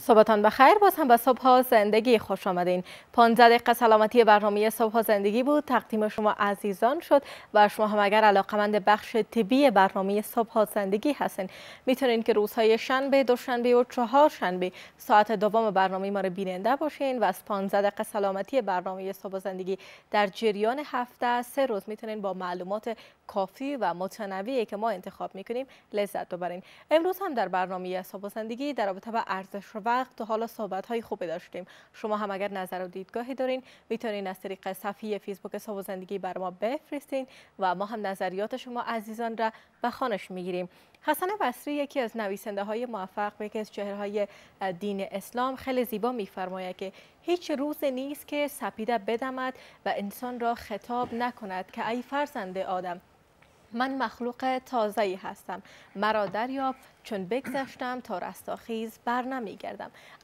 صبحتان بخیر باز هم به صبح زندگی خوش آمدین 15 دقیقه سلامتی برنامه صبح زندگی بود تقدیم شما عزیزان شد و شما هم اگر علاقمند بخش طبی برنامه صبح زندگی هستین میتونین که روزهای شنبه دوشنبه و چهار شنبه ساعت دوم برنامه ما رو بیننده باشین و از 15 دقیقه سلامتی برنامه صبح زندگی در جریان هفته سه روز میتونین با معلومات کافی و متنوعی که ما انتخاب میکنیم لذت ببرین امروز هم در برنامه صبح زندگی در رابطه با ارزش وقت تا حالا صحبت های خوبی داشتیم شما هم اگر نظر و دیدگاهی دارین میتونین از طریق صفحه فیسبوک و زندگی بر ما بفرستین و ما هم نظریات شما عزیزان را به خانش میگیریم حسن بصری یکی از نویسنده های موفق و یکی از چهره دین اسلام خیلی زیبا میفرماید که هیچ روز نیست که سپیده بدمد و انسان را خطاب نکند که ای فرزند آدم من مخلوق ای هستم مرا دریاب چون بگذشتم تا رستاخیز بر نمی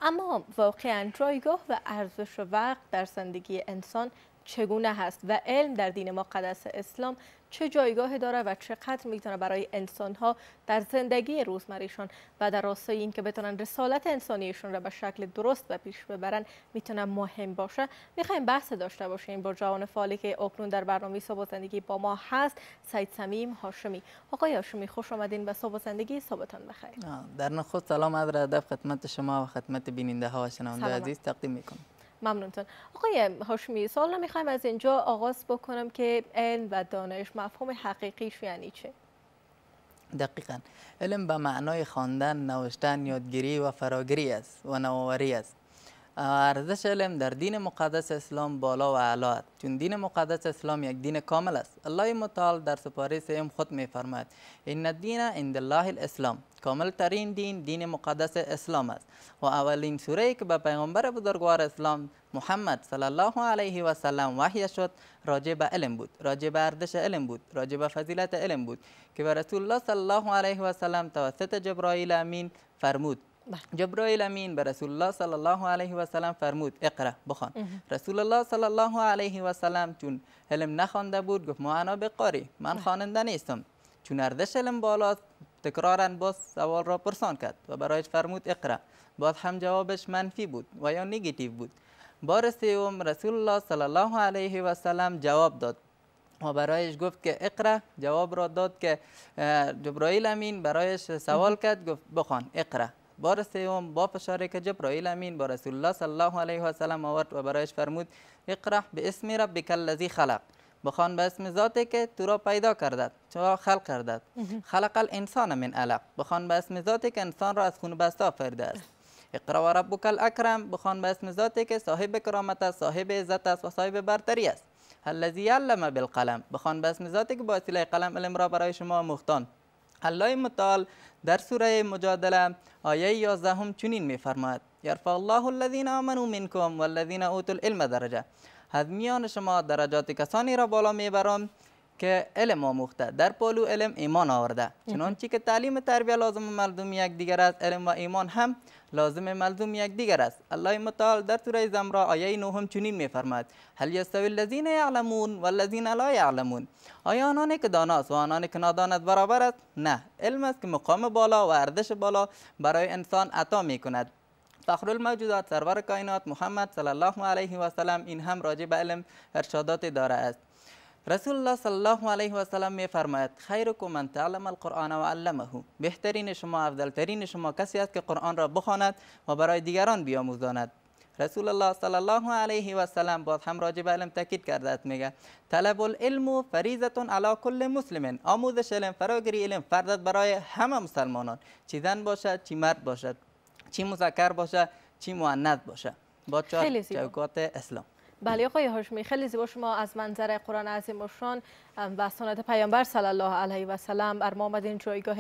اما واقعا جایگاه و ارزش و وقت در زندگی انسان چگونه هست و علم در دین ما قدس اسلام چه جایگاهی داره و چقدر میتونه برای انسان ها در زندگی روزمریشان و در راستای اینکه بتونن رسالت انسانیشون را به شکل درست و پیش ببرن میتونه مهم باشه میخوایم بحث داشته باشیم با جوان فعالی که اکنون در برنامه صبح زندگی با ما هست سید سمیم هاشمی آقای هاشمی خوش آمدین به صبح زندگی صبحتان بخیر در نخست سلام ادب خدمت شما و خدمت بیننده ها و شنونده عزیز تقدیم میکنم ممنونتون آقای هاشمی سوال نمیخوایم از اینجا آغاز بکنم که علم و دانش مفهوم حقیقیش یعنی چه دقیقا علم به معنای خواندن نوشتن یادگیری و فراگیری است و نوآوری است ارزش علم در دین مقدس اسلام بالا و علا است چون دین مقدس اسلام یک دین کامل است الله متعال در سپاره سیم خود می فرماید ان دین عند الله الاسلام کامل ترین دین دین مقدس اسلام است و اولین سوره که به پیغمبر بزرگوار اسلام محمد صلی الله علیه و سلم وحی شد راجع به علم بود راجع به ارزش علم بود راجع به فضیلت علم بود که به رسول الله صلی الله علیه و سلم توسط جبرائیل امین فرمود جبرائیل امین به رسول الله صلی الله علیه و سلم فرمود اقرا بخوان رسول الله صلی الله علیه و سلم چون علم نخوانده بود گفت ما انا بقاری من خواننده نیستم چون اردش علم بالاست تکرارا باز سوال را پرسان کرد و برایش فرمود اقرا باز هم جوابش منفی بود و یا نگیتیو بود بار سوم رسول الله صلی الله علیه و سلم جواب داد و برایش گفت که اقرا جواب را داد که جبرائیل امین برایش سوال کرد گفت بخوان اقرا بار سوم با فشار که جبرائیل امین با رسول الله صلی الله علیه و سلم آورد و برایش فرمود اقرح به اسم ربک الذی خلق بخوان به اسم ذاتی که تو را پیدا کرده چرا خلق کرده خلق الانسان من علق بخوان به اسم ذاتی که انسان را از خون بسته آفریده است اقرا و ربک الاکرم بخوان به اسم ذاتی که صاحب کرامت است صاحب عزت است و صاحب برتری است الذی علم بالقلم بخوان به اسم ذاتی که با وسیله قلم علم را برای شما مختان الله متعال در سوره مجادله آیه 11 هم چنین میفرماید یرفع الله الذین آمنوا منکم والذین اوتوا العلم درجه از میان شما درجات کسانی را بالا میبرم که علم آموخته در پالو علم ایمان آورده چنانچه که تعلیم تربیه لازم مردم یک دیگر است علم و ایمان هم لازم ملزوم یک دیگر است الله متعال در سوره زمرا آیه نهم چنین میفرماید هل یستوی الذین یعلمون والذین لا یعلمون آیا آنانی که داناست و آنانی که نادانست برابر است نه علم است که مقام بالا و ارزش بالا برای انسان عطا میکند کند فخر الموجودات سرور کائنات محمد صلی الله علیه و سلم این هم راجع به علم ارشادات داره است رسول الله صلی الله علیه و سلم می فرماید خیرکم من تعلم القرآن و علمه بهترین شما افضلترین شما کسی است که قرآن را بخواند و برای دیگران بیاموزاند رسول الله صلی الله علیه و سلم باز هم راجع به علم تاکید کرده میگه طلب العلم فریضه علی کل مسلم آموزش علم فراگیری علم فرض برای همه مسلمانان چی زن باشد چی مرد باشد چی مذکر باشد چی مؤنث باشد با چهار اسلام بله آقای هاشمی خیلی زیبا شما از منظر قرآن عظیم و شان و سنت پیامبر صلی الله علیه و سلم بر ما آمدین جایگاه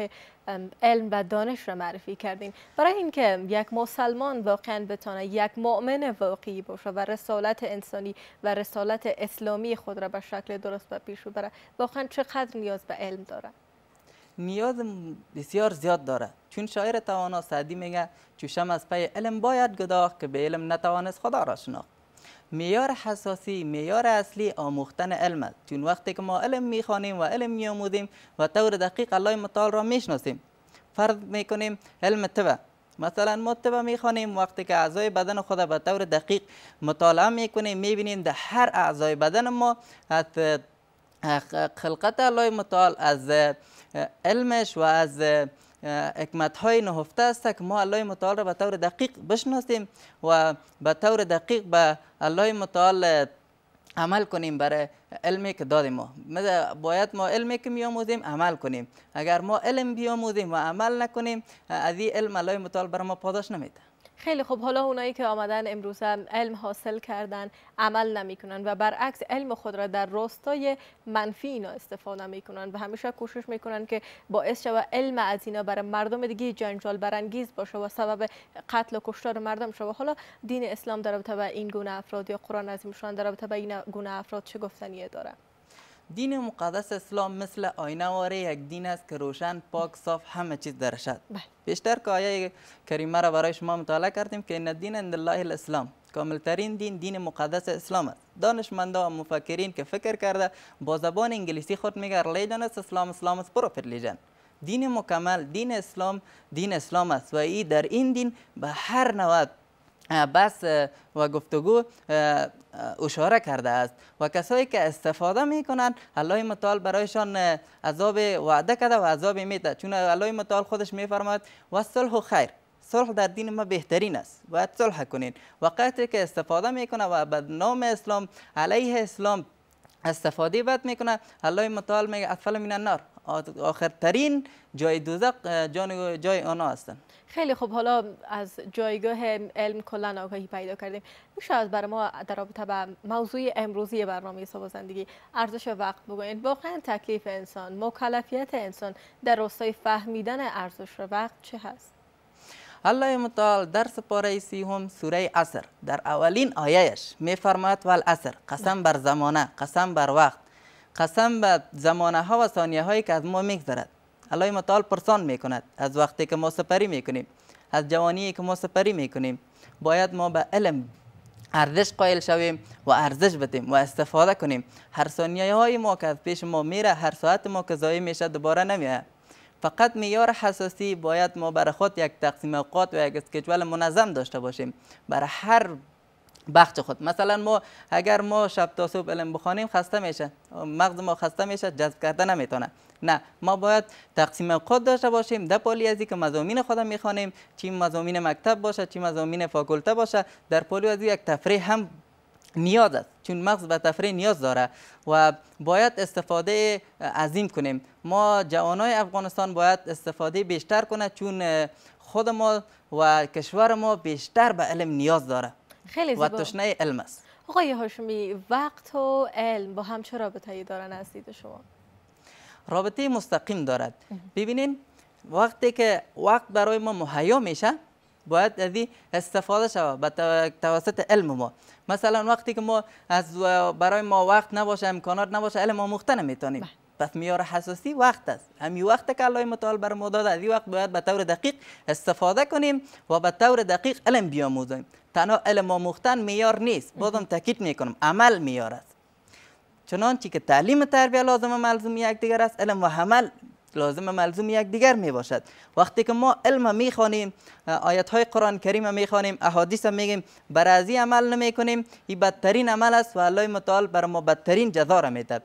علم و دانش را معرفی کردین برای اینکه یک مسلمان واقعا بتانه یک مؤمن واقعی باشه و رسالت انسانی و رسالت اسلامی خود را به شکل درست به پیش ببره واقعا چقدر نیاز به علم داره نیاز بسیار زیاد داره چون شاعر توانا سعدی میگه چوشم از پی علم باید گداخت که به علم نتوانست خدا را شناخت میار حساسی میار اصلی آموختن علم است چون وقتی که ما علم میخوانیم و علم میآموزیم و طور دقیق الله متعال را میشناسیم فرض میکنیم علم طب مثلا ما طب میخوانیم وقتی که اعضای بدن خود به طور دقیق مطالعه میکنیم میبینیم در هر اعضای بدن ما از خلقت الله مطال از علمش و از حکمت های نهفته است که ما الله متعال را به طور دقیق بشناسیم و به طور دقیق به الله متعال عمل کنیم برای علمی که دادیم ما باید ما علمی که میاموزیم عمل کنیم اگر ما علم بیاموزیم و عمل نکنیم از این علم الله متعال بر ما پاداش نمیده خیلی خوب، حالا اونایی که آمدن امروز علم حاصل کردن عمل نمیکنن و برعکس علم خود را در راستای منفی اینا استفاده میکنن و همیشه کوشش میکنن که باعث شوه علم از اینا برای مردم دیگه جنجال برانگیز باشه و سبب قتل و کشتار مردم شوه حالا دین اسلام در رابطه با این گونه افراد یا قرآن عظیمشان در رابطه با این گونه افراد چه گفتنیه داره دین مقدس اسلام مثل آینه یک دین است که روشن پاک صاف همه چیز درشد پیشتر بله. بیشتر که آیه کریمه را برای شما مطالعه کردیم که این دین عند الله الاسلام کاملترین دین دین مقدس اسلام است دانشمندا و مفکرین که فکر کرده با زبان انگلیسی خود میگه لیدانست اسلام اسلام است پروفیت دین مکمل دین اسلام دین اسلام است و ای در این دین به هر نوع بس و گفتگو اشاره کرده است و کسایی که استفاده می کنند الله متعال برایشان عذاب وعده کرده و عذاب میده چون الله متعال خودش میفرماید و صلح و خیر صلح در دین ما بهترین است باید صلح کنین و قطعی که استفاده میکنه و به نام اسلام علیه اسلام استفاده بد میکنه الله متعال میگه اطفال من النار آخرترین جای دوزق جان جای آنها هستن خیلی خوب حالا از جایگاه علم کلا آگاهی پیدا کردیم از برای ما در رابطه با موضوع امروزی برنامه حساب زندگی ارزش وقت بگویید واقعا تکلیف انسان مکلفیت انسان در راستای فهمیدن ارزش وقت چه هست الله متعال در سپاره هم سوره اصر در اولین آیهش میفرماید وال اصر قسم بر زمانه قسم بر وقت قسم به زمانه ها و ثانیه هایی که از ما میگذرد الله متعال پرسان کند از وقتی که ما سپری میکنیم از جوانی که ما سپری میکنیم باید ما به علم ارزش قائل شویم و ارزش بدیم و استفاده کنیم هر ثانیه های ما که از پیش ما میره هر ساعت ما که می میشه دوباره نمیاد فقط میار حساسی باید ما برای خود یک تقسیم اوقات و یک اسکیجول منظم داشته باشیم برای هر بخش خود مثلا ما اگر ما شب تا صبح علم بخوانیم خسته میشه مغز ما خسته میشه جذب کرده نمیتونه نه ما باید تقسیم اوقات داشته باشیم در پالی ازی که مزامین خود میخوانیم چی مزامین مکتب باشه چی مزامین فاکولته باشه در پالی ازی یک تفریح هم نیاز است چون مغز به تفریح نیاز داره و باید استفاده عظیم کنیم ما جوانای افغانستان باید استفاده بیشتر کنه چون خود ما و کشور ما بیشتر به علم نیاز داره خیلی و تشنه علم است آقای هاشمی وقت و علم با هم چه رابطه‌ای دارن از دید شما رابطه مستقیم دارد ببینین وقتی که وقت برای ما مهیا میشه باید از استفاده شود به توسط علم ما مثلا وقتی که ما از برای ما وقت نباشه امکانات نباشه علم آموخته نمیتونیم بله. پس میار حساسی وقت است همی وقت که الله متعال بر ما داده از این وقت باید به طور دقیق استفاده کنیم و به طور دقیق علم بیاموزیم تنها علم آموختن میار نیست بازم تاکید میکنم عمل میار است چنانچه که تعلیم تربیه لازم ملزوم یک دیگر است علم و عمل لازم ملزوم یک دیگر می باشد وقتی که ما علم می خوانیم آیت های قرآن کریم می خوانیم احادیث میگیم بر از عمل نمی کنیم این بدترین عمل است و الله متعال بر ما بدترین جزا را دهد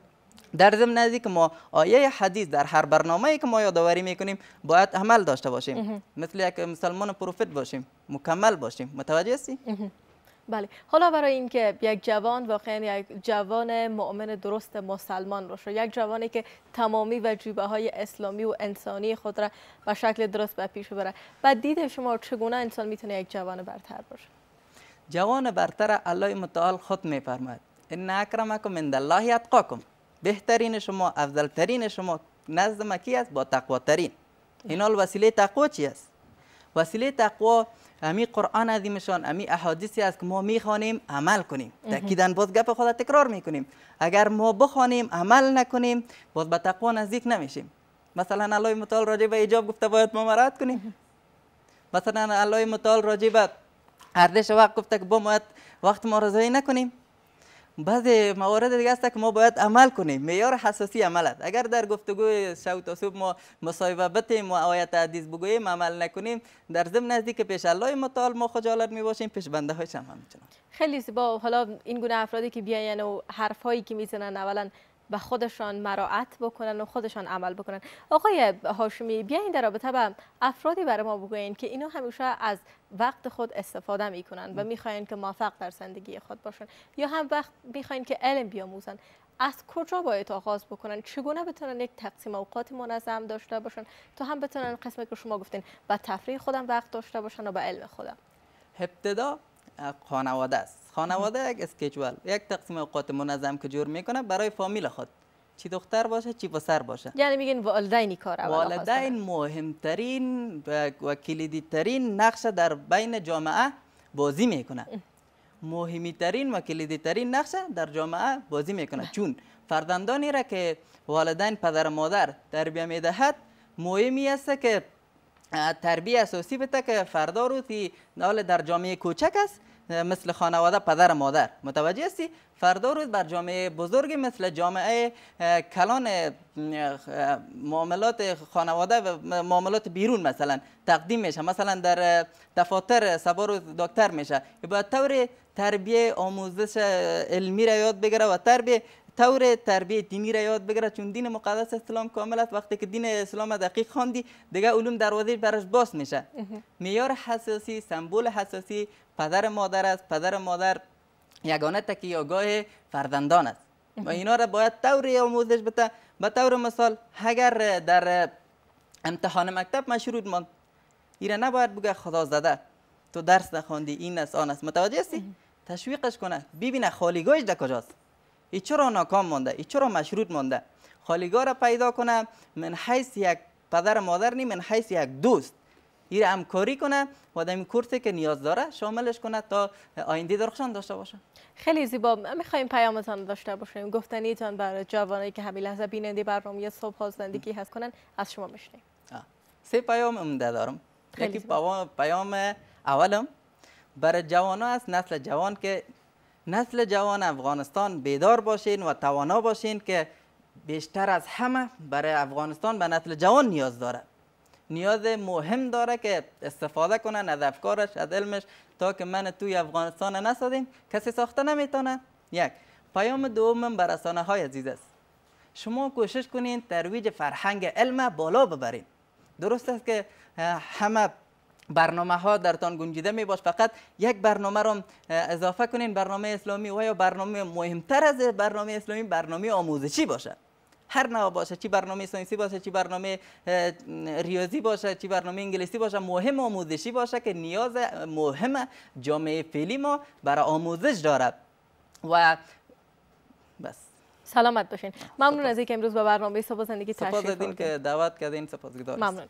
در ضمن از که ما آیه حدیث در هر برنامه ای که ما یادآوری کنیم باید عمل داشته باشیم مثل یک مسلمان پروفیت باشیم مکمل باشیم متوجه هستی بله حالا برای اینکه یک جوان واقعا یک جوان مؤمن درست مسلمان باشه یک جوانی که تمامی وجیبه های اسلامی و انسانی خود را به شکل درست به پیش ببره و دید شما چگونه انسان میتونه یک جوان برتر باشه جوان برتر الله متعال خود میفرماید ان اکرمکم عند الله اتقاکم بهترین شما ترین شما نزد ما کی است با تقوا ترین وسیله وسیله تقوا چی است وسیله تقوا امی قرآن عظیمشان امی احادیثی است که ما میخوانیم عمل کنیم تاکیدن باز گپ خود تکرار میکنیم اگر ما بخوانیم عمل نکنیم باز به تقوا نزدیک نمیشیم مثلا الله متعال راجع به ایجاب گفته باید ما مراد کنیم مثلا الله متعال راجع به ارزش وقت گفته که با ما وقت ما رضایی نکنیم بعض موارد دیگه است که ما باید عمل کنیم معیار حساسی عمل اگر در گفتگو شب تا صبح ما مصاحبه بتیم و آیت حدیث بگوییم عمل نکنیم در ضمن نزدیک که پیش الله متعال ما خجالت می باشیم پیش بنده های هم همچنان خیلی زیبا حالا این گونه افرادی که بیاین و حرف هایی که میزنن اولا به خودشان مراعت بکنن و خودشان عمل بکنن آقای هاشمی بیاین در رابطه به افرادی برای ما بگوین که اینو همیشه از وقت خود استفاده میکنن و میخواین که موفق در زندگی خود باشن یا هم وقت میخواین که علم بیاموزن از کجا باید آغاز بکنن چگونه بتونن یک تقسیم اوقات منظم داشته باشن تا هم بتونن قسمی که شما گفتین و تفریح خودم وقت داشته باشن و به علم خودم ابتدا خانواده است خانواده یک اسکیجول یک تقسیم اوقات منظم که جور میکنه برای فامیل خود چی دختر باشه چی پسر باشه یعنی میگن والدین کار اول والدین مهمترین و کلیدی ترین نقش در بین جامعه بازی میکنه مهمی ترین و کلیدی ترین نقش در جامعه بازی میکنه چون فرزندانی را که والدین پدر مادر تربیت میدهد مهمی است که تربیه اساسی بته که فردا روزی در جامعه کوچک است مثل خانواده پدر مادر متوجه هستی فردا روز بر جامعه بزرگی مثل جامعه کلان معاملات خانواده و معاملات بیرون مثلا تقدیم میشه مثلا در دفاتر سبا روز دکتر میشه باید طور تربیه آموزش علمی را یاد بگیره و تربیه طور تربیه دینی را یاد بگیره چون دین مقدس اسلام کامل است وقتی که دین اسلام دقیق خواندی دیگه علوم دروازه برش باز میشه معیار حساسی سمبول حساسی پدر مادر است پدر مادر یگانه تکیه گاه فرزندان است و اینا را باید طور آموزش بده به طور مثال اگر در امتحان مکتب مشروط ماند ایره نباید بگه خدا زده تو درس نخوندی این است آن است متوجه هستی تشویقش کنه ببینه خالیگاهش در کجاست ای چرا ناکام مانده ای چرا مشروط مانده خالیگا را پیدا کنه من حیث یک پدر مادر نی من حیث یک دوست این همکاری کنه و در این کورسی که نیاز داره شاملش کنه تا آینده درخشان داشته باشه خیلی زیبا میخوایم پیامتان داشته باشیم گفتنیتان برای جوانایی که همین لحظه بیننده برنامه صبح ها زندگی هست کنن از شما میشنیم سه پیام امده دارم یکی پیام اولم برای جوانان است نسل جوان که نسل جوان افغانستان بیدار باشین و توانا باشین که بیشتر از همه برای افغانستان به نسل جوان نیاز داره نیاز مهم داره که استفاده کنن از افکارش از علمش تا که من توی افغانستان نسازیم کسی ساخته نمیتونه یک پیام دوم من رسانه های عزیز است شما کوشش کنین ترویج فرهنگ علم بالا ببرین درست است که همه برنامه ها درتان گنجیده می باش فقط یک برنامه رو اضافه کنین برنامه اسلامی و یا برنامه مهمتر از برنامه اسلامی برنامه آموزشی باشه. هر نوع باشه چی برنامه ساینسی باشه چی برنامه ریاضی باشه چی برنامه انگلیسی باشه مهم آموزشی باشه که نیاز مهم جامعه فعلی ما برای آموزش دارد و بس سلامت باشین ممنون از اینکه امروز به برنامه سپاس زندگی تشریف سپاس که دعوت کردین سپاسگزارم ممنون